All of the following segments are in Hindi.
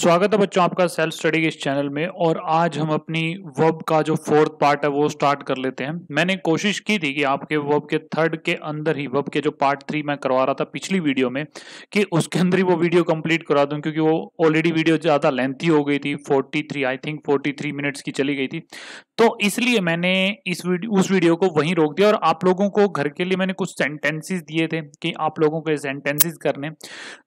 स्वागत है बच्चों आपका सेल्फ स्टडी के इस चैनल में और आज हम अपनी वर्ब का जो फोर्थ पार्ट है वो स्टार्ट कर लेते हैं मैंने कोशिश की थी कि आपके वर्ब के थर्ड के अंदर ही वर्ब के जो पार्ट थ्री मैं करवा रहा था पिछली वीडियो में कि उसके अंदर ही वो वीडियो कंप्लीट करा दूं क्योंकि वो ऑलरेडी वीडियो ज़्यादा लेंथी हो गई थी forty I think forty minutes की चली गई थी तो इसलिए मैंने इस वीडियो उस वीडियो को वहीं रोक दिया और आप लोगों को घर के लिए मैंने कुछ सेंटेंसेज दिए थे कि आप लोगों को सेंटेंसेज करने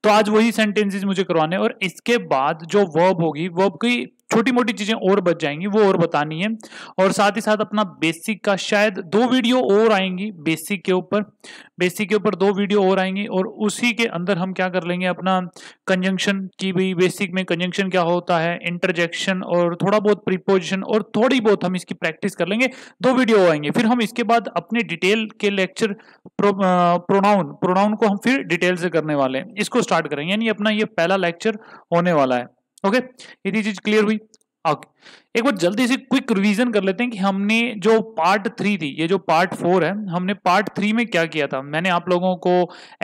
तो आज वही सेंटेंसेज मुझे करवाने और इसके बाद बाद जो वर्ब होगी वर्ब की छोटी मोटी चीजें और बच जाएंगी वो और बतानी है और साथ ही साथ अपना बेसिक का शायद दो वीडियो और आएंगी बेसिक के ऊपर बेसिक के ऊपर दो वीडियो और आएंगी और उसी के अंदर हम क्या कर लेंगे अपना कंजंक्शन की भी बेसिक में कंजंक्शन क्या होता है इंटरजेक्शन और थोड़ा बहुत प्रीपोजिशन और थोड़ी बहुत हम इसकी प्रैक्टिस कर लेंगे दो वीडियो आएंगे फिर हम इसके बाद अपने डिटेल के लेक्चर प्रो, प्रोनाउन प्रोनाउन को हम फिर डिटेल से करने वाले हैं इसको स्टार्ट करेंगे यानी अपना ये पहला लेक्चर होने वाला है ओके ये चीज क्लियर हुई ओके एक बार जल्दी से क्विक रिवीजन कर लेते हैं कि हमने जो पार्ट थ्री थी ये जो पार्ट फोर है हमने पार्ट थ्री में क्या किया था मैंने आप लोगों को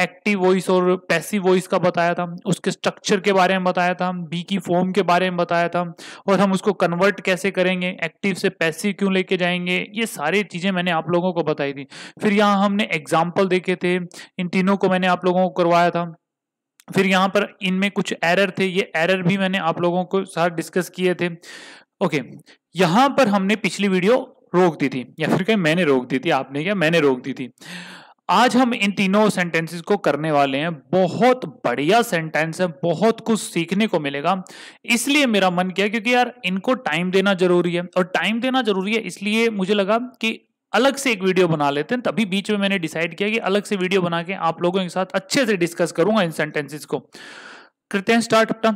एक्टिव वॉइस और पैसिव वॉइस का बताया था उसके स्ट्रक्चर के बारे में बताया था बी की फॉर्म के बारे में बताया था और हम उसको कन्वर्ट कैसे करेंगे एक्टिव से पैसिव क्यों लेके जाएंगे ये सारी चीज़ें मैंने आप लोगों को बताई थी फिर यहाँ हमने एग्जाम्पल देखे थे इन तीनों को मैंने आप लोगों को करवाया था फिर यहाँ पर इनमें कुछ एरर थे ये एरर भी मैंने आप लोगों को साथ डिस्कस किए थे ओके यहाँ पर हमने पिछली वीडियो रोक दी थी या फिर कहीं मैंने रोक दी थी आपने क्या मैंने रोक दी थी आज हम इन तीनों सेंटेंसेस को करने वाले हैं बहुत बढ़िया सेंटेंस है बहुत कुछ सीखने को मिलेगा इसलिए मेरा मन किया क्योंकि यार इनको टाइम देना जरूरी है और टाइम देना जरूरी है इसलिए मुझे लगा कि अलग से एक वीडियो बना लेते हैं तभी बीच में मैंने डिसाइड किया कि अलग से वीडियो बना के आप लोगों के साथ अच्छे से डिस्कस करूंगा इन सेंटेंसेस को करते हैं स्टार्ट अपना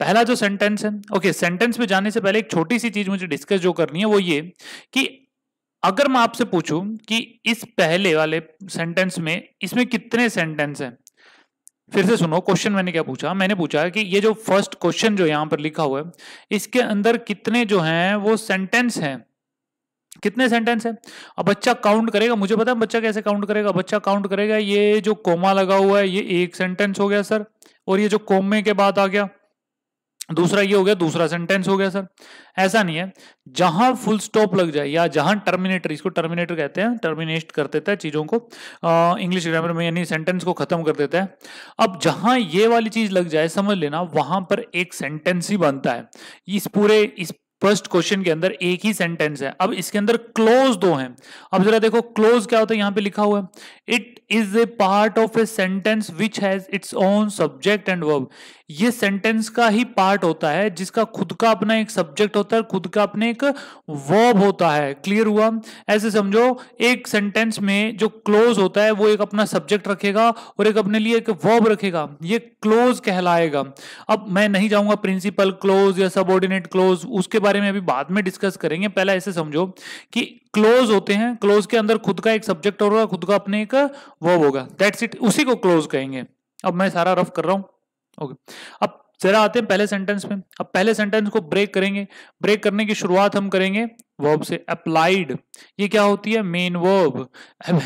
पहला जो सेंटेंस है ओके सेंटेंस में जाने से पहले एक छोटी सी चीज मुझे डिस्कस जो करनी है वो ये कि अगर मैं आपसे पूछूं कि इस पहले वाले सेंटेंस में इसमें कितने सेंटेंस हैं फिर से सुनो क्वेश्चन मैंने क्या पूछा मैंने पूछा कि ये जो फर्स्ट क्वेश्चन जो यहां पर लिखा हुआ है इसके अंदर कितने जो हैं वो सेंटेंस हैं कितने सेंटेंस है अब बच्चा काउंट करेगा मुझे पता है बच्चा कैसे काउंट करेगा बच्चा काउंट करेगा ये जो कोमा लगा हुआ है ये एक सेंटेंस हो गया सर और ये जो कोमे के बाद आ गया दूसरा ये हो गया दूसरा सेंटेंस हो गया सर ऐसा नहीं है जहां फुल स्टॉप लग जाए या जहां टर्मिनेटर इसको टर्मिनेटर कहते हैं टर्मिनेट कर देता है चीजों को इंग्लिश ग्रामर में यानी सेंटेंस को खत्म कर देता है अब जहां ये वाली चीज लग जाए समझ लेना वहां पर एक सेंटेंस ही बनता है इस पूरे इस फर्स्ट क्वेश्चन के अंदर एक ही सेंटेंस है अब इसके अंदर क्लोज दो हैं अब जरा देखो क्लोज क्या होता है यहां पे लिखा हुआ है it is a part of a sentence which has its own subject and verb ये सेंटेंस का ही पार्ट होता है जिसका खुद का अपना एक सब्जेक्ट होता है खुद का अपने एक वर्ब होता है क्लियर हुआ ऐसे समझो एक सेंटेंस में जो क्लोज होता है वो एक अपना सब्जेक्ट रखेगा और एक अपने लिए एक वर्ब रखेगा ये क्लोज कहलाएगा अब मैं नहीं जाऊंगा प्रिंसिपल क्लोज या सबऑर्डिनेट क्लोज उसके बारे में अभी बाद में डिस्कस करेंगे पहला ऐसे समझो कि क्लोज होते हैं क्लोज के अंदर खुद का एक सब्जेक्ट और होगा खुद का अपने एक वर्ब होगा दैट्स इट उसी को क्लोज कहेंगे अब मैं सारा रफ कर रहा हूं ओके okay. अब जरा आते हैं पहले सेंटेंस में अब पहले सेंटेंस को ब्रेक करेंगे ब्रेक करने की शुरुआत हम करेंगे वर्ब से अप्लाइड ये क्या होती है मेन वर्ब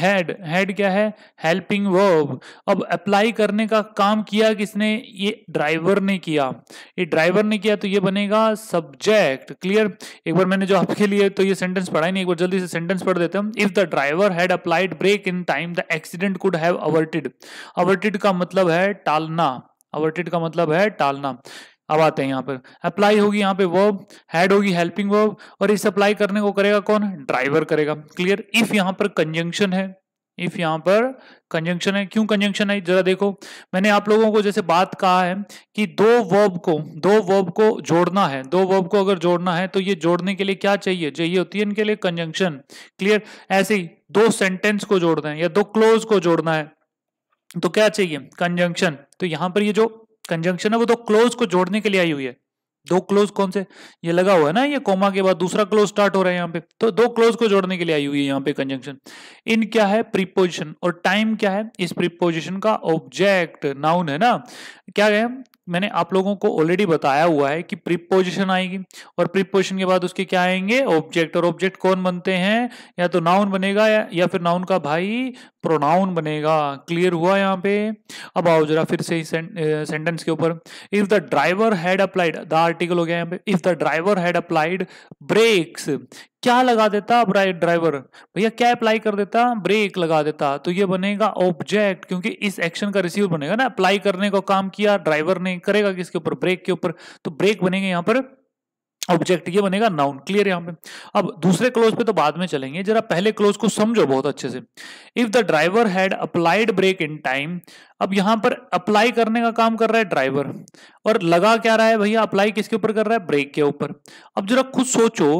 हेड हेड क्या है हेल्पिंग वर्ब अब अप्लाई करने का काम किया किसने ये ड्राइवर ने किया ये ड्राइवर ने किया तो ये बनेगा सब्जेक्ट क्लियर एक बार मैंने जो आपके लिए तो ये सेंटेंस पढ़ा ही नहीं एक बार जल्दी से सेंटेंस पढ़ देते हम if the driver had applied brake in time the accident could have averted averted का मतलब है टालना अवर्टेड का मतलब है टालना अब आते हैं यहाँ पर अप्लाई होगी यहाँ पे वर्ब हेड होगी हेल्पिंग वर्ब और इस अप्लाई करने को करेगा कौन ड्राइवर करेगा क्लियर इफ यहाँ पर कंजंक्शन है इफ यहाँ पर कंजंक्शन है क्यों कंजंक्शन है जरा देखो मैंने आप लोगों को जैसे बात कहा है कि दो वर्ब को दो वर्ब को जोड़ना है दो वर्ब को अगर जोड़ना है तो ये जोड़ने के लिए क्या चाहिए चाहिए होती है इनके लिए कंजंक्शन क्लियर ऐसे ही दो सेंटेंस को जोड़ना है या दो क्लोज को जोड़ना है तो क्या चाहिए कंजंक्शन तो यहां पर ये जो कंजंक्शन है वो दो क्लोज को जोड़ने के लिए आई हुई है दो क्लोज कौन से ये लगा हुआ है ना ये कोमा के बाद दूसरा क्लोज स्टार्ट हो रहा है यहाँ पे तो दो क्लोज को जोड़ने के लिए आई हुई है यहाँ पे कंजंक्शन इन क्या है प्रीपोजिशन और टाइम क्या है इस प्रीपोजिशन का ऑब्जेक्ट नाउन है ना क्या है मैंने आप लोगों को ऑलरेडी बताया हुआ है कि प्रीपोजिशन आएगी और प्रीपोजिशन के बाद उसके क्या आएंगे ऑब्जेक्ट और ऑब्जेक्ट कौन बनते हैं या तो नाउन बनेगा या, या फिर नाउन का भाई प्रोनाउन बनेगा क्लियर हुआ यहाँ पे अब आओ जरा फिर से सेंटेंस के ऊपर if the driver had applied the article हो गया यहाँ पे if the driver had applied brakes क्या लगा देता ड्राइवर भैया क्या अप्लाई कर देता ब्रेक लगा देता तो ये बनेगा ऑब्जेक्ट क्योंकि इस एक्शन का रिसीव बनेगा ना अप्लाई करने का काम किया ड्राइवर ने करेगा किसके ऊपर ब्रेक के ऊपर तो ब्रेक बनेंगे यहाँ पर ऑब्जेक्ट ये बनेगा नाउन क्लियर यहाँ पे अब दूसरे क्लोज पे तो बाद में चलेंगे जरा पहले क्लोज को समझो बहुत अच्छे से if the driver had applied brake in time अब यहां पर अप्लाई करने का काम कर रहा है ड्राइवर और लगा क्या रहा है भैया अप्लाई किसके ऊपर कर रहा है ब्रेक के ऊपर अब जरा खुद सोचो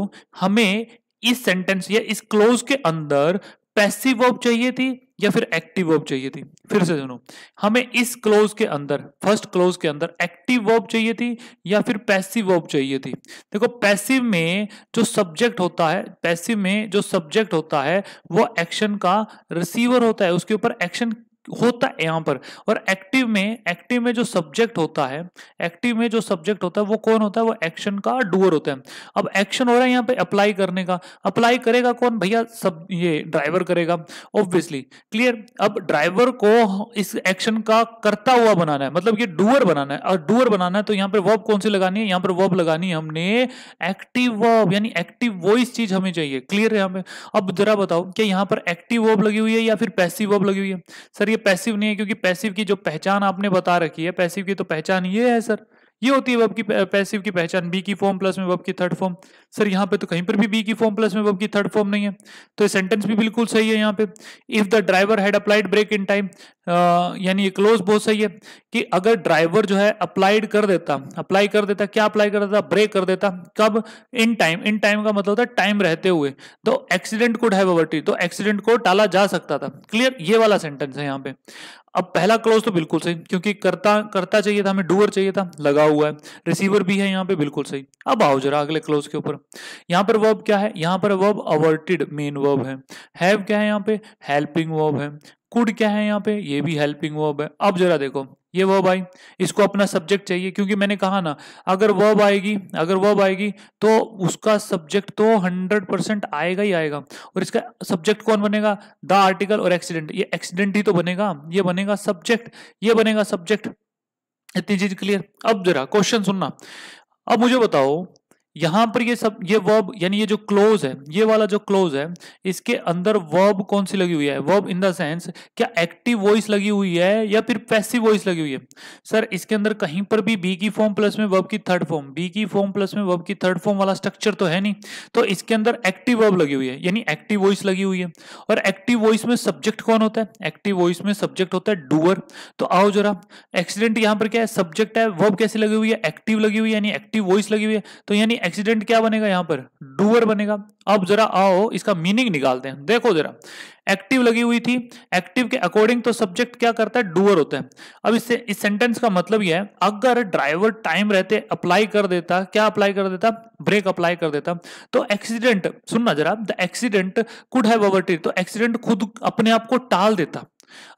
हमें इस सेंटेंस या इस क्लोज के अंदर पैसिव वर्ब चाहिए थी या फिर एक्टिव वर्ब चाहिए थी फिर से सुनो हमें इस क्लोज के अंदर फर्स्ट क्लोज के अंदर एक्टिव वर्ब चाहिए थी या फिर पैसिव वर्ब चाहिए थी देखो पैसिव में जो सब्जेक्ट होता है पैसिव में जो सब्जेक्ट होता है वो एक्शन का रिसीवर होता है उसके ऊपर एक्शन होता है यहाँ पर और एक्टिव में एक्टिव में जो सब्जेक्ट होता है एक्टिव में जो सब्जेक्ट होता है वो कौन होता है वो एक्शन का डूअर होता है अब एक्शन हो रहा है यहाँ पे अप्लाई करने का अप्लाई करेगा कौन भैया सब ये ड्राइवर करेगा ऑब्वियसली क्लियर अब ड्राइवर को इस एक्शन का करता हुआ बनाना है मतलब ये डूअर बनाना है और डूअर बनाना है तो यहाँ पर वर्ब कौन सी लगानी है यहाँ पर वर्ब लगानी है हमने एक्टिव वर्ब यानी एक्टिव वॉइस चीज हमें चाहिए क्लियर है यहाँ पे अब जरा बताओ कि यहाँ पर एक्टिव वर्ब लगी हुई है या फिर पैसिव वर्ब लगी हुई है सर ये पैसिव नहीं है क्योंकि पैसिव की जो पहचान आपने बता रखी है पैसिव की तो पहचान ये है सर ये होती है वर्ब की पैसिव की पहचान बी की फॉर्म प्लस में वर्ब की थर्ड फॉर्म सर यहाँ पे तो कहीं पर भी बी की फॉर्म प्लस में वर्ब की थर्ड फॉर्म नहीं है तो ये सेंटेंस भी बिल्कुल सही है यहाँ पे if the driver had applied brake in time यानी ये क्लोज बहुत सही है कि अगर ड्राइवर जो है अप्लाइड कर देता अप्लाई कर देता क्या अप्लाई कर देता ब्रेक कर देता कब इन टाइम इन टाइम का मतलब था टाइम रहते हुए तो एक्सीडेंट को हैव तो एक्सीडेंट को टाला जा सकता था क्लियर ये वाला सेंटेंस है यहाँ पे अब पहला क्लोज तो बिल्कुल सही क्योंकि करता करता चाहिए था हमें डूअर चाहिए था लगा हुआ है रिसीवर भी है यहाँ पे बिल्कुल सही अब आओ जरा अगले क्लोज के ऊपर यहाँ पर वर्ब क्या है यहाँ पर वर्ब अवर्टेड मेन वर्ब है हैव क्या है यहाँ पे हेल्पिंग वर्ब है कुड क्या है यहाँ पे ये भी हेल्पिंग वर्ब है अब जरा देखो ये वर्ब आई इसको अपना सब्जेक्ट चाहिए क्योंकि मैंने कहा ना अगर वर्ब आएगी अगर वर्ब आएगी तो उसका सब्जेक्ट तो 100 परसेंट आएगा ही आएगा और इसका सब्जेक्ट कौन बनेगा द आर्टिकल और एक्सीडेंट ये एक्सीडेंट ही तो बनेगा ये बनेगा सब्जेक्ट ये बनेगा सब्जेक्ट इतनी चीज क्लियर अब जरा क्वेश्चन सुनना अब मुझे बताओ यहां पर ये सब ये वर्ब यानी ये जो क्लोज है ये वाला जो क्लोज है इसके अंदर वर्ब कौन सी लगी हुई है वर्ब इन द सेंस क्या एक्टिव वॉइस लगी हुई है या फिर पैसिव वॉइस लगी हुई है सर इसके अंदर कहीं पर भी बी की फॉर्म प्लस में वर्ब की थर्ड फॉर्म बी की फॉर्म प्लस में वर्ब की थर्ड फॉर्म वाला स्ट्रक्चर तो है नहीं तो इसके अंदर एक्टिव वर्ब लगी हुई है यानी एक्टिव वॉइस लगी हुई है और एक्टिव वॉइस में सब्जेक्ट कौन होता है एक्टिव वॉइस में सब्जेक्ट होता है डूअर तो आओ जरा एक्सीडेंट यहां पर क्या है सब्जेक्ट है वर्ब कैसे लगी हुई है एक्टिव लगी हुई है यानी एक्टिव वॉइस लगी हुई है तो यानी एक्सीडेंट क्या बनेगा यहां पर डूअर बनेगा अब जरा आओ इसका मीनिंग निकालते हैं देखो जरा एक्टिव लगी हुई थी एक्टिव के अकॉर्डिंग तो सब्जेक्ट क्या करता है डूअर होता है अब इससे इस सेंटेंस का मतलब यह है अगर ड्राइवर टाइम रहते अप्लाई कर देता क्या अप्लाई कर देता ब्रेक अप्लाई कर देता तो एक्सीडेंट सुनना जरा द एक्सीडेंट कुड है तो एक्सीडेंट खुद अपने आप को टाल देता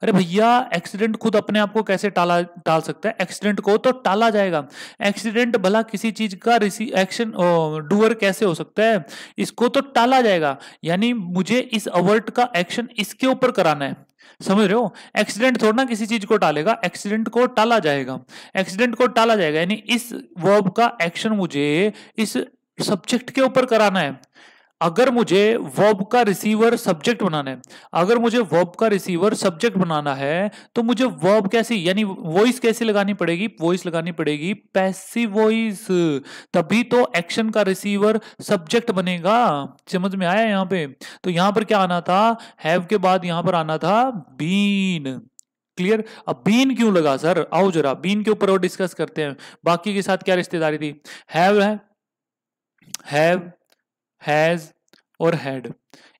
अरे भैया एक्सीडेंट खुद अपने आप को कैसे टाला टाल सकता है एक्सीडेंट को तो टाला जाएगा एक्सीडेंट भला किसी चीज का एक्शन डूअर कैसे हो सकता है इसको तो टाला जाएगा यानी मुझे इस अवर्ट का एक्शन इसके ऊपर कराना है समझ रहे हो एक्सीडेंट थोड़ा ना किसी चीज को टालेगा एक्सीडेंट को टाला जाएगा एक्सीडेंट को टाला जाएगा यानी इस वर्ब का एक्शन मुझे इस सब्जेक्ट के ऊपर कराना है अगर मुझे वर्ब का रिसीवर सब्जेक्ट बनाना है अगर मुझे वर्ब का रिसीवर सब्जेक्ट बनाना है तो मुझे वर्ब कैसी यानी वॉइस कैसी लगानी पड़ेगी वॉइस लगानी पड़ेगी पैसिव वॉइस तभी तो एक्शन का रिसीवर सब्जेक्ट बनेगा समझ में आया यहाँ पे तो यहां पर क्या आना था हैव के बाद यहां पर आना था बीन क्लियर अब बीन क्यों लगा सर आओ जरा बीन के ऊपर और डिस्कस करते हैं बाकी के साथ क्या रिश्तेदारी थी हैव है हैव हैज और हैड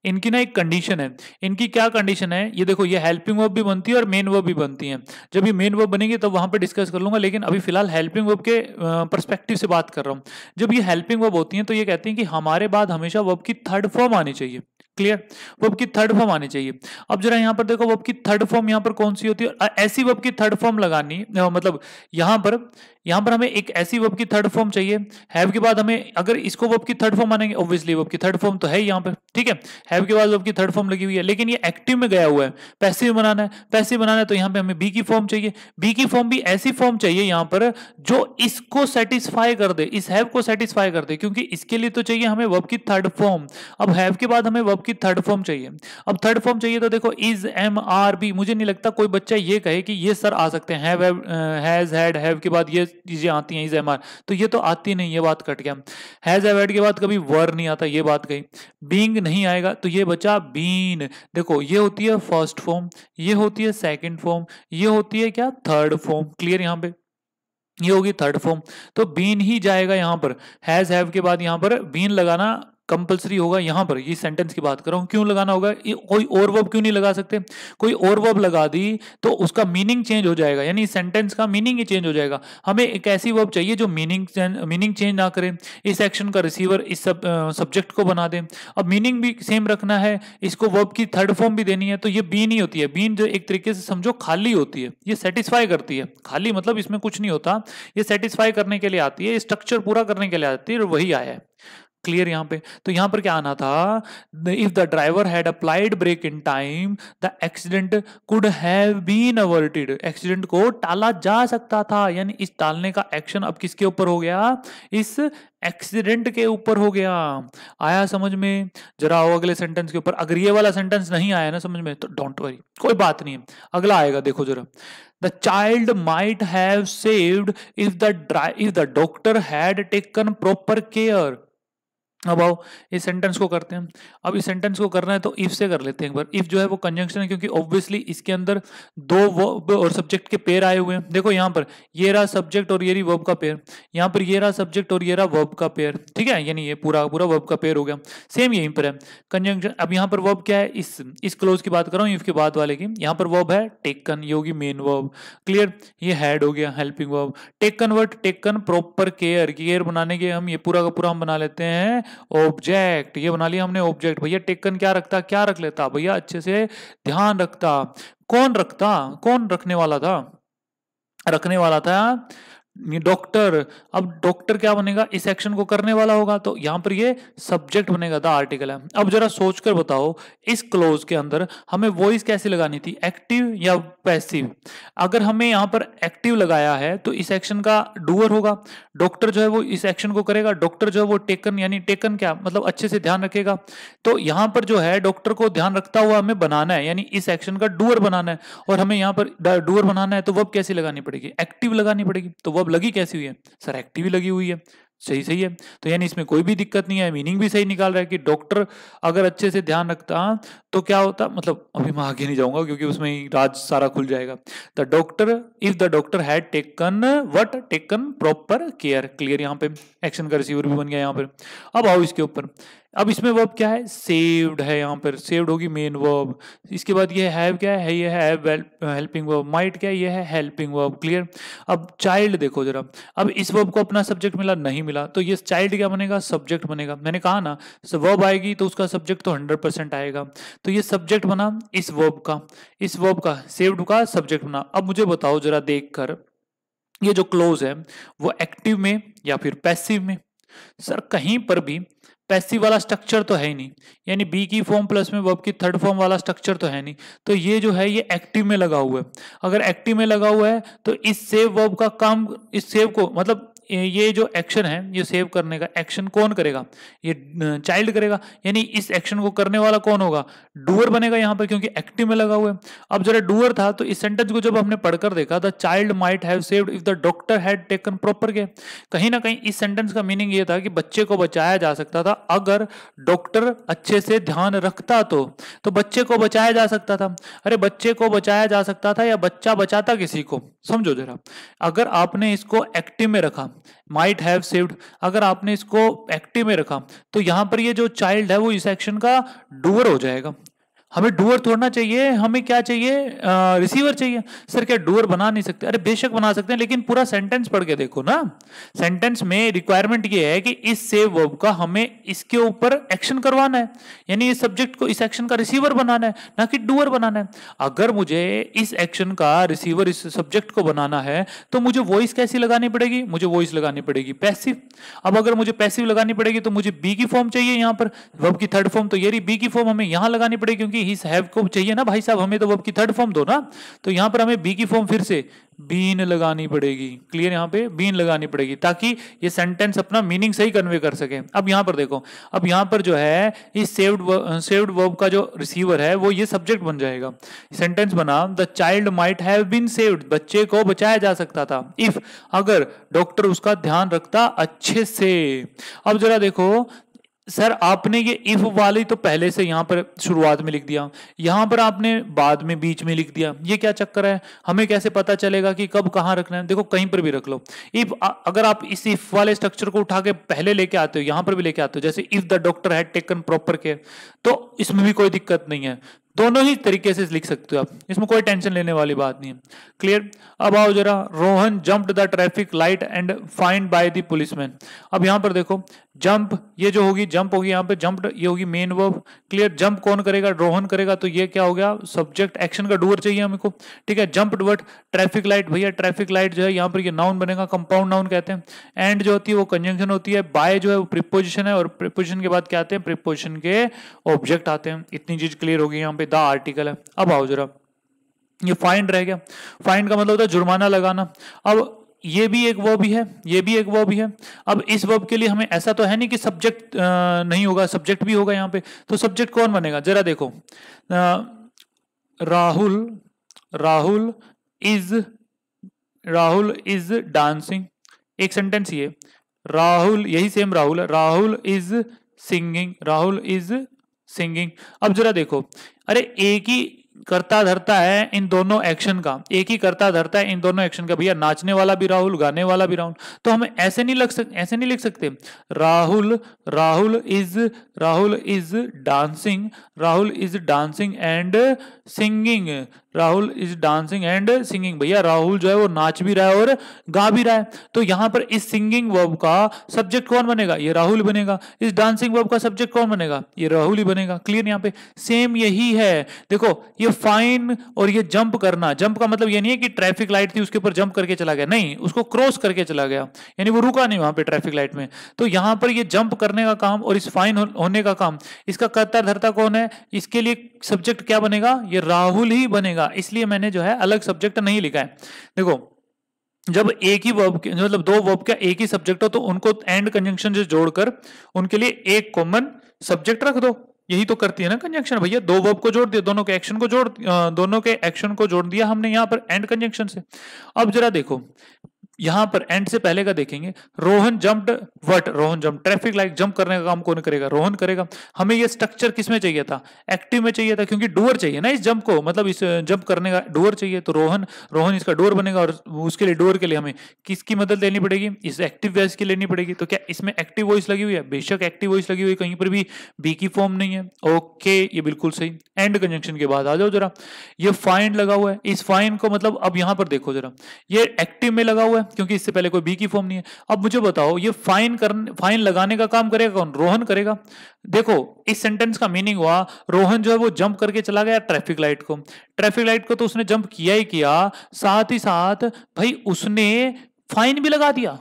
इनकी ना एक कंडीशन है इनकी क्या कंडीशन है ये देखो ये हेल्पिंग वर्ब भी बनती है और मेन वर्ब भी बनती है जब ये मेन वर्ब बनेंगे तब तो वहां पे डिस्कस कर लूंगा लेकिन अभी फिलहाल हेल्पिंग वर्ब के परस्पेक्टिव से बात कर रहा हूँ जब ये हेल्पिंग वर्ब होती है तो ये कहते हैं कि हमारे बाद हमेशा वर्ब की थर्ड फॉर्म आनी चाहिए क्लियर वर्ब की थर्ड फॉर्म आनी चाहिए अब जरा यहाँ पर देखो वर्ब की थर्ड फॉर्म यहाँ पर कौन सी होती है ऐसी वर्ब की थर्ड फॉर्म लगानी मतलब यहाँ पर यहां पर हमें एक ऐसी वर्ब की थर्ड फॉर्म चाहिए हैव के बाद हमें अगर इसको वर्ब की थर्ड फॉर्म मानेंगे ऑब्वियसली वर्ब की थर्ड फॉर्म तो है ही यहाँ पर ठीक है हैव के बाद वर्ब की थर्ड फॉर्म लगी हुई है लेकिन ये एक्टिव में गया हुआ है पैसिव बनाना है पैसिव बनाना है तो यहाँ पे हमें बी की फॉर्म चाहिए बी की फॉर्म भी ऐसी फॉर्म चाहिए यहाँ पर जो इसको सेटिस्फाई कर दे इस हैव को सेटिस्फाई कर दे क्योंकि इसके लिए तो चाहिए हमें वर्ब की थर्ड फॉर्म अब हैव के बाद हमें वर्ब की थर्ड फॉर्म चाहिए अब थर्ड फॉर्म चाहिए तो देखो इज एम आर बी मुझे नहीं लगता कोई बच्चा ये कहे कि ये सर आ सकते हैं हैव हैज हैड हैव के बाद ये चीज़ें आती हैं इज एम आर तो ये तो आती नहीं ये बात कट गया हैज़ एवेड के बाद कभी वर नहीं आता ये बात गई बींग नहीं आएगा तो ये बचा बीन देखो ये होती है फर्स्ट फॉर्म ये होती है सेकेंड फॉर्म ये होती है क्या थर्ड फॉर्म क्लियर यहाँ पे ये होगी थर्ड फॉर्म तो बीन ही जाएगा यहाँ पर हैज़ हैव के बाद यहाँ पर बीन लगाना कंपलसरी होगा यहाँ पर ये सेंटेंस की बात कर रहा हूं क्यों लगाना होगा कोई और वर्ब क्यों नहीं लगा सकते कोई और वर्ब लगा दी तो उसका मीनिंग चेंज हो जाएगा यानी सेंटेंस का मीनिंग ही चेंज हो जाएगा हमें एक ऐसी वर्ब चाहिए जो मीनिंग मीनिंग चेंज ना करे इस एक्शन का रिसीवर इस सब सब्जेक्ट को बना दे अब मीनिंग भी सेम रखना है इसको वर्ब की थर्ड फॉर्म भी देनी है तो ये बीन ही होती है बीन जो एक तरीके से समझो खाली होती है ये सेटिस्फाई करती है खाली मतलब इसमें कुछ नहीं होता ये सेटिस्फाई करने के लिए आती है स्ट्रक्चर पूरा करने के लिए आती है और वही आया है क्लियर यहाँ पे तो यहां पर क्या आना था if the driver had applied brake in time the accident could have been averted accident को टाला जा सकता था यानी इस टालने का एक्शन अब किसके ऊपर हो गया इस एक्सीडेंट के ऊपर हो गया आया समझ में जरा आओ अगले सेंटेंस के ऊपर अगर ये वाला सेंटेंस नहीं आया ना समझ में तो डोंट वरी कोई बात नहीं है अगला आएगा देखो जरा the child might have saved if the if the doctor had taken proper care अब आओ इस सेंटेंस को करते हैं अब इस सेंटेंस को करना है तो इफ से कर लेते हैं एक बार इफ जो है वो कंजंक्शन है क्योंकि ऑब्वियसली इसके अंदर दो वर्ब और सब्जेक्ट के पेयर आए हुए हैं देखो यहाँ पर ये रहा सब्जेक्ट और ये रही वर्ब का पेयर यहाँ पर ये रहा सब्जेक्ट और ये रहा वर्ब का पेयर ठीक है यानी ये पूरा पूरा वर्ब का पेयर हो गया सेम यहीं पर है कंजंक्शन अब यहाँ पर वर्ब क्या है इस इस क्लोज की बात कर रहा हूँ इफ के बाद वाले की यहाँ पर वर्ब है टेकन ये होगी मेन वर्ब क्लियर ये हैड हो गया helping verb taken word taken proper care care बनाने के हम ये पूरा का पूरा हम बना लेते हैं ऑब्जेक्ट ये बना लिया हमने ऑब्जेक्ट भैया टेकन क्या रखता क्या रख लेता भैया अच्छे से ध्यान रखता कौन रखता कौन रखने वाला था रखने वाला था डॉक्टर अब डॉक्टर क्या बनेगा इस एक्शन को करने वाला होगा तो यहां पर ये सब्जेक्ट बनेगा था आर्टिकल है अब जरा सोचकर बताओ इस क्लोज के अंदर हमें वॉइस कैसे लगानी थी एक्टिव या पैसिव अगर हमें यहां पर एक्टिव लगाया है तो इस एक्शन का डूअर होगा डॉक्टर जो है वो इस एक्शन को करेगा डॉक्टर जो है वो टेकन यानी टेकन क्या मतलब अच्छे से ध्यान रखेगा तो यहां पर जो है डॉक्टर को ध्यान रखता हुआ हमें बनाना है यानी इस एक्शन का डूअर बनाना है और हमें यहां पर डूअर बनाना है तो वब कैसे लगानी पड़ेगी एक्टिव लगानी पड़ेगी तो वह अब लगी कैसी हुई है सर एक्टिव लगी हुई है सही सही है तो यानी इसमें कोई भी दिक्कत नहीं है मीनिंग भी सही निकाल रहा है कि डॉक्टर अगर अच्छे से ध्यान रखता तो क्या होता मतलब अभी मैं आगे नहीं जाऊंगा क्योंकि उसमें ही राज सारा खुल जाएगा the doctor if the doctor had taken what taken proper care clear यहाँ पे एक्शन का रिसीवर भी बन गया यहाँ पर अब आओ इसके ऊपर अब इसमें वर्ब क्या है सेव्ड है यहाँ पर सेव्ड होगी मेन वर्ब इसके बाद ये हैव क्या है ये है हेल्पिंग वर्ब माइट क्या ये है हेल्पिंग वर्ब क्लियर अब चाइल्ड देखो जरा अब इस वर्ब को अपना सब्जेक्ट मिला नहीं मिला तो ये चाइल्ड क्या बनेगा सब्जेक्ट बनेगा मैंने कहा ना वर्ब आएगी तो उसका सब्जेक्ट तो हंड्रेड परसेंट आएगा तो ये सब्जेक्ट बना इस वर्ब का इस वर्ब का सेव्ड का सब्जेक्ट बना अब मुझे बताओ जरा देख कर ये जो क्लोज है वो एक्टिव में या फिर पैसिव में सर कहीं पर भी पैसिव वाला स्ट्रक्चर तो है ही नहीं यानी बी की फॉर्म प्लस में वर्ब की थर्ड फॉर्म वाला स्ट्रक्चर तो है नहीं तो ये जो है ये एक्टिव में लगा हुआ है अगर एक्टिव में लगा हुआ है तो इस सेव वर्ब का काम इस सेव को मतलब ये जो एक्शन है ये सेव करने का एक्शन कौन करेगा ये चाइल्ड करेगा यानी इस एक्शन को करने वाला कौन होगा डूअर बनेगा यहाँ पर क्योंकि एक्टिव में लगा हुआ है अब जरा डूअर था तो इस सेंटेंस को जब हमने पढ़कर देखा the child might have saved if the doctor had taken proper care कहीं ना कहीं इस सेंटेंस का मीनिंग ये था कि बच्चे को बचाया जा सकता था अगर डॉक्टर अच्छे से ध्यान रखता तो तो बच्चे को बचाया जा सकता था अरे बच्चे को बचाया जा सकता था या बच्चा बचाता किसी को समझो जरा अगर आपने इसको एक्टिव में रखा माइट हैव सेव्ड अगर आपने इसको एक्टिव में रखा तो यहां पर ये जो चाइल्ड है वो इस एक्शन का डूअर हो जाएगा हमें डूअर थोड़ना चाहिए हमें क्या चाहिए रिसीवर चाहिए सर क्या डूअर बना नहीं सकते अरे बेशक बना सकते हैं लेकिन पूरा सेंटेंस पढ़ के देखो ना सेंटेंस में रिक्वायरमेंट ये है कि इस सेव वर्ब का हमें इसके ऊपर एक्शन करवाना है यानी इस सब्जेक्ट को इस एक्शन का रिसीवर बनाना है ना कि डूअर बनाना है अगर मुझे इस एक्शन का रिसीवर इस सब्जेक्ट को बनाना है तो मुझे वॉइस कैसी लगानी पड़ेगी मुझे वॉइस लगानी पड़ेगी पैसिव अब अगर मुझे पैसिव लगानी पड़ेगी तो मुझे बी की फॉर्म चाहिए यहाँ पर वर्ब की थर्ड फॉर्म तो ये रही बी की फॉर्म हमें यहाँ लगानी पड़ेगी क्योंकि चाहिए हिस हैव को चाहिए ना भाई साहब हमें तो वर्ब की थर्ड फॉर्म दो ना तो यहाँ पर हमें बी की फॉर्म फिर से बीन लगानी पड़ेगी क्लियर यहाँ पे बीन लगानी पड़ेगी ताकि ये सेंटेंस अपना मीनिंग सही कन्वे कर सके अब यहाँ पर देखो अब यहाँ पर जो है इस सेव्ड सेव्ड वर्ब का जो रिसीवर है वो ये सब्जेक्ट बन जाएगा सेंटेंस बना the child might have been saved बच्चे को बचाया जा सकता था इफ अगर डॉक्टर उसका ध्यान रखता अच्छे से अब जरा देखो सर आपने ये इफ वाली तो पहले से यहां पर शुरुआत में लिख दिया यहां पर आपने बाद में बीच में लिख दिया ये क्या चक्कर है हमें कैसे पता चलेगा कि कब कहां रखना है देखो कहीं पर भी रख लो इफ अगर आप इस इफ वाले स्ट्रक्चर को उठा के पहले लेके आते हो यहां पर भी लेके आते हो जैसे if the doctor had taken proper care तो इसमें भी कोई दिक्कत नहीं है दोनों ही तरीके से लिख सकते हो आप इसमें कोई टेंशन लेने वाली बात नहीं है क्लियर अब आओ जरा Rohan jump the traffic light and fined by the policeman अब यहाँ पर देखो जंप ये जो होगी जंप होगी यहाँ पे जंप ये होगी मेन वर्ब क्लियर जंप कौन करेगा रोहन करेगा तो ये क्या हो गया सब्जेक्ट एक्शन का डूअर चाहिए हमको ठीक है जंप वर्ड ट्रैफिक लाइट भैया ट्रैफिक लाइट जो है यहाँ पर ये नाउन बनेगा कंपाउंड नाउन कहते हैं एंड जो होती है वो कंजंक्शन होती है बाय जो है वो प्रिपोजिशन है और प्रिपोजिशन के बाद क्या आते हैं प्रिपोजिशन के ऑब्जेक्ट आते हैं इतनी चीज क्लियर होगी यहाँ पे द आर्टिकल है अब आओ जरा ये फाइन रह गया फाइन का मतलब होता है जुर्माना लगाना अब ये भी एक वर्ब है ये भी एक वर्ब है अब इस वर्ब के लिए हमें ऐसा तो है नहीं कि सब्जेक्ट नहीं होगा सब्जेक्ट भी होगा यहाँ पे तो सब्जेक्ट कौन बनेगा जरा देखो Rahul Rahul is Rahul is dancing एक सेंटेंस ये राहुल यही सेम राहुल है Rahul is singing Rahul is singing अब जरा देखो अरे एक ही करता धरता है इन दोनों एक्शन का एक ही करता धरता है इन दोनों एक्शन का भैया नाचने वाला भी राहुल गाने वाला भी राहुल तो हम ऐसे नहीं लग सकते ऐसे नहीं लिख सकते Rahul Rahul is Rahul is dancing Rahul is dancing and singing Rahul is dancing and singing भैया राहुल जो है वो नाच भी रहा है और गा भी रहा है तो यहां पर इस सिंगिंग वर्ब का सब्जेक्ट कौन बनेगा ये राहुल बनेगा इस डांसिंग वर्ब का सब्जेक्ट कौन बनेगा ये राहुल ही बनेगा क्लियर यहाँ पे सेम यही है देखो ये फाइन और ये जंप करना जंप का मतलब ये नहीं है कि ट्रैफिक लाइट थी उसके ऊपर जंप करके चला गया नहीं उसको क्रॉस करके चला गया यानी वो रुका नहीं वहां पर ट्रैफिक लाइट में तो यहां पर ये जंप करने का काम और इस फाइन होने का काम इसका कर्ता धरता कौन है इसके लिए सब्जेक्ट क्या बनेगा ये राहुल ही बनेगा इसलिए मैंने जो है अलग सब्जेक्ट नहीं लिखा है देखो जब एक ही वर्ब मतलब दो वर्ब का एक ही सब्जेक्ट हो तो उनको एंड कंजंक्शन से जोड़कर उनके लिए एक कॉमन सब्जेक्ट रख दो यही तो करती है ना कंजंक्शन भैया दो वर्ब को जोड़ दिया दोनों के एक्शन को जोड़ दोनों के एक्शन को जोड़ दिया हमने यहां पर एंड कंजंक्शन से अब जरा देखो यहां पर एंड से पहले का देखेंगे Rohan jumped what Rohan jump traffic light jump करने का काम कौन करेगा रोहन करेगा हमें ये स्ट्रक्चर किसमें चाहिए था एक्टिव में चाहिए था क्योंकि डोअर चाहिए ना इस जंप को मतलब इस जंप करने का डोअर चाहिए तो रोहन रोहन इसका डोर बनेगा और उसके लिए डोर के लिए हमें किसकी मदद लेनी पड़ेगी इस एक्टिव वॉइस की लेनी पड़ेगी तो क्या इसमें एक्टिव वॉइस लगी हुई है बेशक एक्टिव वॉइस लगी हुई कहीं पर भी बी की फॉर्म नहीं है ओके ये बिल्कुल सही एंड कंजंक्शन के बाद आ जाओ जरा ये फाइन लगा हुआ है इस फाइन को मतलब अब यहां पर देखो जरा ये एक्टिव में लगा हुआ है है क्योंकि इससे पहले कोई बी की फॉर्म नहीं है अब मुझे बताओ ये फाइन कर फाइन लगाने का काम करेगा कौन रोहन करेगा देखो इस सेंटेंस का मीनिंग हुआ रोहन जो है वो जंप करके चला गया ट्रैफिक लाइट को ट्रैफिक लाइट को तो उसने जंप किया ही किया साथ ही साथ भाई उसने फाइन भी लगा दिया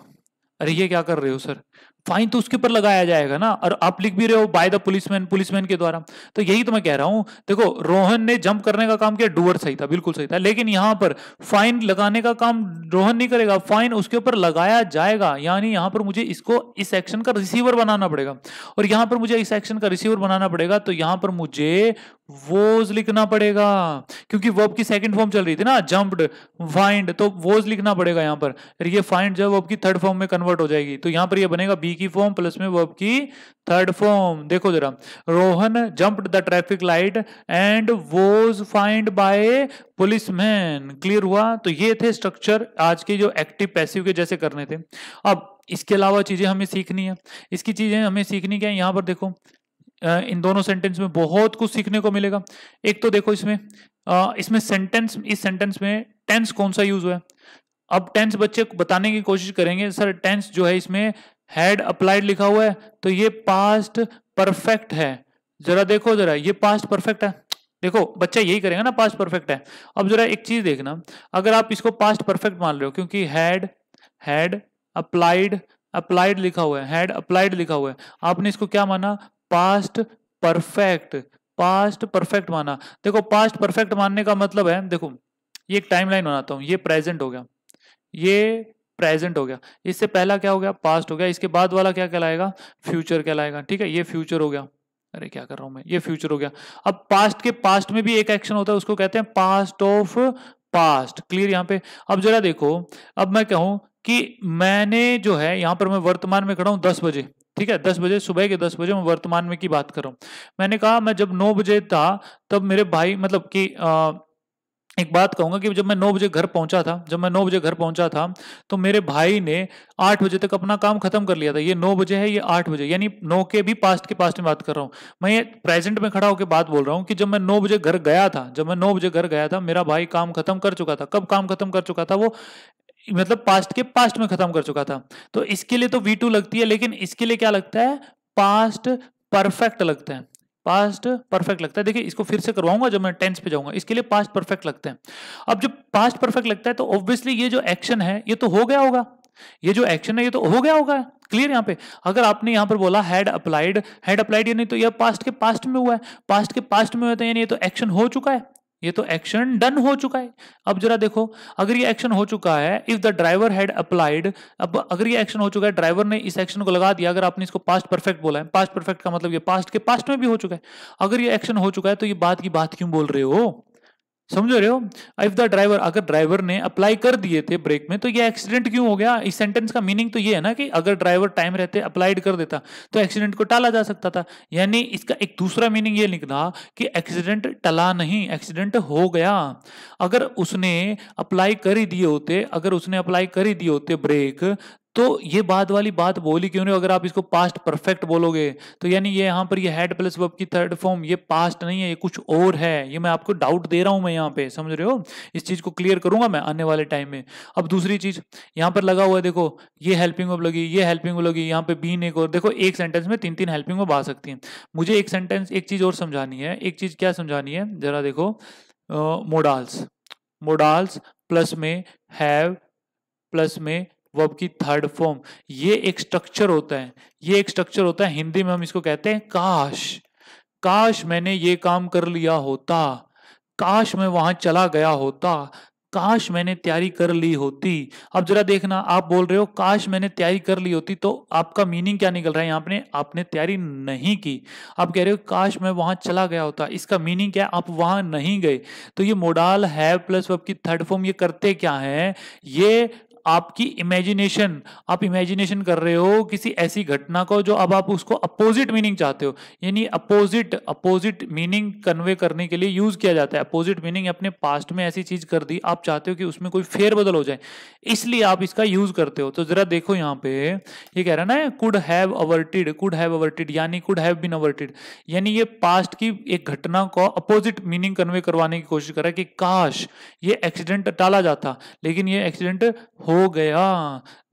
अरे ये क्या कर रहे हो सर फाइन तो उसके ऊपर लगाया जाएगा ना और आप लिख भी रहे हो बाय द पुलिसमैन पुलिसमैन के द्वारा तो यही तो मैं कह रहा हूं देखो रोहन ने जंप करने का काम किया डुअर सही था बिल्कुल सही था लेकिन यहां पर फाइन लगाने का काम रोहन नहीं करेगा फाइन उसके ऊपर लगाया जाएगा यानी यहां पर मुझे इसको इस एक्शन का रिसीवर बनाना पड़ेगा और यहां पर मुझे इस एक्शन का रिसीवर बनाना पड़ेगा तो यहां पर मुझे वोज लिखना पड़ेगा क्योंकि वर्ब की सेकंड फॉर्म चल रही थी ना जंप्ड फाइंड तो वोज लिखना पड़ेगा यहां पर ये फाइंड जो वर्ब की थर्ड फॉर्म में कन्वर्ट हो जाएगी तो यहां पर ये बनेगा बी वी की फॉर्म प्लस में वर्ब की थर्ड फॉर्म देखो जरा Rohan jumped the traffic light and was fined by policeman clear हुआ तो ये थे स्ट्रक्चर आज के जो एक्टिव पैसिव के जैसे करने थे अब इसके अलावा चीजें हमें सीखनी है इसकी चीजें हमें सीखनी क्या है यहां पर देखो इन दोनों सेंटेंस में बहुत कुछ सीखने को मिलेगा एक तो देखो इसमें इसमें सेंटेंस इस सेंटेंस में टेंस कौन सा यूज हुआ है अब टेंस बच्चे बताने की कोशिश करेंगे सर टेंस जो है इसमें हैड अप्लाइड लिखा हुआ है तो ये पास्ट परफेक्ट है जरा देखो जरा ये पास्ट परफेक्ट है देखो बच्चा यही करेगा ना पास्ट परफेक्ट है अब जरा एक चीज देखना अगर आप इसको पास्ट परफेक्ट मान रहे हो क्योंकि हैड हैड अप्लाइड अप्लाइड लिखा हुआ है हैड अप्लाइड लिखा हुआ है आपने इसको क्या माना पास्ट परफेक्ट पास्ट परफेक्ट माना देखो पास्ट परफेक्ट मानने का मतलब है देखो ये एक टाइम लाइन बनाता हूँ ये प्रेजेंट हो गया ये प्रेजेंट हो गया इससे पहला क्या हो गया पास्ट हो गया इसके बाद वाला क्या कहलाएगा फ्यूचर कहलाएगा ठीक है ये फ्यूचर हो गया अरे क्या कर रहा हूं मैं ये फ्यूचर हो गया अब पास्ट के पास्ट में भी एक एक्शन होता है उसको कहते हैं पास्ट ऑफ पास्ट क्लियर यहाँ पे अब जरा देखो अब मैं कहूं कि मैंने जो है यहाँ पर मैं वर्तमान में खड़ा हूं दस बजे ठीक है दस बजे सुबह के दस बजे मैं वर्तमान में की बात कर रहा हूं मैंने कहा मैं जब नौ बजे था तब मेरे भाई मतलब कि एक बात कहूंगा कि जब मैं नौ बजे घर पहुंचा था जब मैं नौ बजे घर पहुंचा था तो मेरे भाई ने आठ बजे तक अपना काम खत्म कर लिया था ये नौ बजे है ये आठ बजे यानी नौ के भी पास्ट के पास्ट में बात कर रहा हूँ मैं ये प्रेजेंट में खड़ा होकर बात बोल रहा हूँ कि जब मैं नौ बजे घर गया था जब मैं नौ बजे घर गया था मेरा भाई काम खत्म कर चुका था कब काम खत्म कर चुका था वो मतलब पास्ट के पास्ट में खत्म कर चुका था तो इसके लिए तो वी लगती है लेकिन इसके लिए क्या लगता है पास्ट परफेक्ट लगता है पास्ट परफेक्ट लगता है देखिए इसको फिर से करवाऊंगा जब मैं टेंस पे जाऊंगा इसके लिए पास्ट परफेक्ट लगते हैं अब जब पास्ट परफेक्ट लगता है तो ऑब्वियसली ये जो एक्शन है ये तो हो गया होगा ये जो एक्शन है ये तो हो गया होगा क्लियर यहाँ पे अगर आपने यहाँ पर बोला हैड अप्लाइड हैड अप्लाइड यानी तो यह पास्ट के पास्ट में हुआ है पास्ट के पास्ट में हुआ था तो यानी ये तो एक्शन हो चुका है ये तो एक्शन डन हो चुका है अब जरा देखो अगर ये एक्शन हो चुका है if the driver had applied अब अगर ये एक्शन हो चुका है ड्राइवर ने इस एक्शन को लगा दिया अगर आपने इसको पास्ट परफेक्ट बोला है पास्ट परफेक्ट का मतलब ये पास्ट के पास्ट में भी हो चुका है अगर ये एक्शन हो चुका है तो ये बात की बात क्यों बोल रहे हो समझ रहे हो इफ द ड्राइवर अगर ड्राइवर ने अप्लाई कर दिए थे ब्रेक में तो ये एक्सीडेंट क्यों हो गया इस सेंटेंस का मीनिंग तो ये है ना कि अगर ड्राइवर टाइम रहते अप्लाइड कर देता तो एक्सीडेंट को टाला जा सकता था यानी इसका एक दूसरा मीनिंग ये निकला कि एक्सीडेंट टला नहीं एक्सीडेंट हो गया अगर उसने अप्लाई कर ही दिए होते अगर उसने अप्लाई कर ही दिए होते ब्रेक तो ये बाद वाली बात बोली क्यों नहीं अगर आप इसको पास्ट परफेक्ट बोलोगे तो यानी ये यहाँ पर ये हेड प्लस वर्ब की थर्ड फॉर्म ये पास्ट नहीं है ये कुछ और है ये मैं आपको डाउट दे रहा हूँ मैं यहाँ पे समझ रहे हो इस चीज़ को क्लियर करूंगा मैं आने वाले टाइम में अब दूसरी चीज़ यहाँ पर लगा हुआ है देखो ये हेल्पिंग वर्ब लगी ये हेल्पिंग वर्ब लगी यहाँ पे बीन एक और देखो एक सेंटेंस में तीन तीन हेल्पिंग वर्ब आ सकती हैं मुझे एक सेंटेंस एक चीज़ और समझानी है एक चीज़ क्या समझानी है जरा देखो मोडाल्स मोडाल्स प्लस में हैव प्लस में वर्ब की थर्ड फॉर्म ये एक स्ट्रक्चर होता है ये एक स्ट्रक्चर होता है हिंदी में हम इसको कहते हैं काश काश मैंने ये काम कर लिया होता काश मैं वहां चला गया होता काश मैंने तैयारी कर ली होती अब जरा देखना आप बोल रहे हो काश मैंने तैयारी कर ली होती तो आपका मीनिंग क्या निकल रहा है यहाँ पे आपने तैयारी नहीं की आप कह रहे हो काश मैं वहां चला गया होता इसका मीनिंग क्या है आप वहां नहीं गए तो ये मोडाल है प्लस वर्ब की थर्ड फॉर्म ये करते क्या है ये आपकी इमेजिनेशन आप इमेजिनेशन कर रहे हो किसी ऐसी घटना को जो अब आप उसको अपोजिट मीनिंग चाहते हो यानी अपोजिट अपोजिट मीनिंग कन्वे करने के लिए यूज किया जाता है अपोजिट मीनिंग अपने पास्ट में ऐसी चीज कर दी आप चाहते हो कि उसमें कोई फेरबदल हो जाए इसलिए आप इसका यूज करते हो तो जरा देखो यहाँ पे ये कह रहा ना could have averted could have averted यानी कुड हैव बिन अवर्टेड यानी ये पास्ट की एक घटना को अपोजिट मीनिंग कन्वे करवाने की कोशिश कर रहा है कि काश ये एक्सीडेंट टाला जाता लेकिन ये एक्सीडेंट हो गया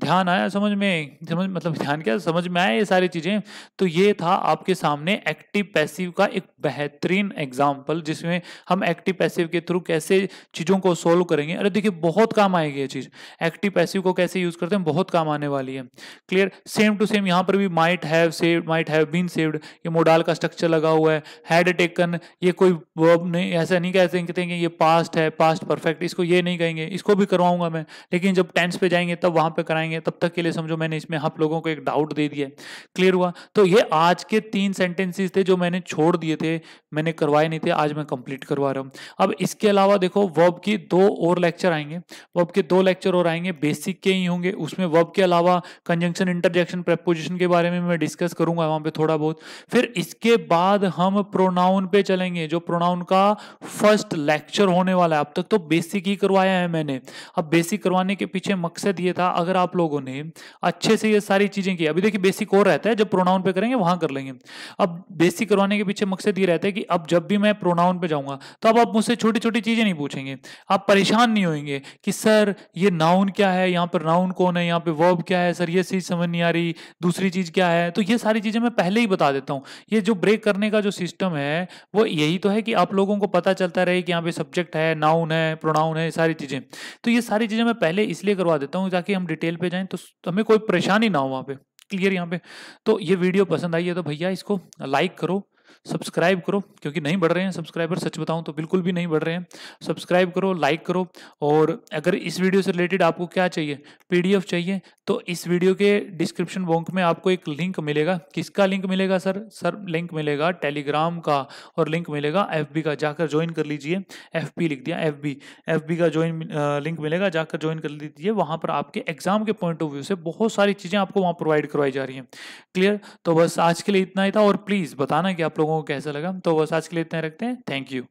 ध्यान आया समझ में समझ मतलब ध्यान क्या समझ में आया ये सारी चीज़ें तो ये था आपके सामने एक्टिव पैसिव का एक बेहतरीन एग्जाम्पल जिसमें हम एक्टिव पैसिव के थ्रू कैसे चीज़ों को सोल्व करेंगे अरे देखिए बहुत काम आएगी ये चीज़ एक्टिव पैसिव को कैसे यूज़ करते हैं बहुत काम आने वाली है क्लियर सेम टू सेम यहाँ पर भी might have save might have been saved ये मोडाल का स्ट्रक्चर लगा हुआ है हैड टेकन ये कोई वर्ब नहीं ऐसा नहीं कहते कहते हैं कि ये पास्ट है पास्ट परफेक्ट इसको ये नहीं कहेंगे इसको भी करवाऊंगा मैं लेकिन जब टेंस पे जाएंगे तब वहाँ पर कराएंगे पाएंगे तब तक के लिए समझो मैंने इसमें आप लोगों को एक डाउट दे दिया क्लियर हुआ तो ये आज के तीन सेंटेंसेस थे जो मैंने छोड़ दिए थे मैंने करवाए नहीं थे आज मैं कंप्लीट करवा रहा हूँ अब इसके अलावा देखो वर्ब की दो और लेक्चर आएंगे वर्ब के दो लेक्चर और आएंगे बेसिक के ही होंगे उसमें वर्ब के अलावा कंजंक्शन इंटरजेक्शन प्रपोजिशन के बारे में मैं डिस्कस करूंगा वहाँ पे थोड़ा बहुत फिर इसके बाद हम प्रोनाउन पे चलेंगे जो प्रोनाउन का फर्स्ट लेक्चर होने वाला है अब तक तो बेसिक ही करवाया है मैंने अब बेसिक करवाने के पीछे मकसद ये था अगर आप लोगों ने अच्छे से ये सारी चीजें की अभी देखिए बेसिक और रहता है जब प्रोनाउन पे करेंगे वहां कर लेंगे अब बेसिक करवाने के पीछे मकसद ये रहता है कि अब जब भी मैं प्रोनाउन पे जाऊंगा तो अब आप मुझसे छोटी छोटी चीज़ें नहीं पूछेंगे आप परेशान नहीं होंगे कि सर ये नाउन क्या है यहाँ पर नाउन कौन है यहाँ पे वर्ब क्या है सर ये चीज़ समझ नहीं आ रही दूसरी चीज़ क्या है तो ये सारी चीज़ें मैं पहले ही बता देता हूँ ये जो ब्रेक करने का जो सिस्टम है वो यही तो है कि आप लोगों को पता चलता रहे कि यहाँ पे सब्जेक्ट है नाउन है प्रोनाउन है सारी चीज़ें तो ये सारी चीज़ें मैं पहले इसलिए करवा देता हूँ ताकि हम डिटेल पे जाए तो हमें कोई परेशानी ना हो वहाँ पे क्लियर यहाँ पे तो ये वीडियो पसंद आई है तो भैया इसको लाइक करो सब्सक्राइब करो क्योंकि नहीं बढ़ रहे हैं सब्सक्राइबर सच बताऊं तो बिल्कुल भी नहीं बढ़ रहे हैं सब्सक्राइब करो लाइक करो और अगर इस वीडियो से रिलेटेड आपको क्या चाहिए पीडीएफ चाहिए तो इस वीडियो के डिस्क्रिप्शन बॉक्स में आपको एक लिंक मिलेगा किसका लिंक मिलेगा सर सर लिंक मिलेगा टेलीग्राम का और लिंक मिलेगा एफ का जाकर ज्वाइन कर लीजिए एफ लिख दिया एफ बी का ज्वाइन लिंक मिलेगा जाकर ज्वाइन कर लीजिए वहाँ पर आपके एग्जाम के पॉइंट ऑफ व्यू से बहुत सारी चीज़ें आपको वहाँ प्रोवाइड करवाई जा रही हैं क्लियर तो बस आज के लिए इतना ही था और प्लीज़ बताना कि आप लोगों को कैसा लगा तो बस आज के लिए इतना रखते हैं थैंक यू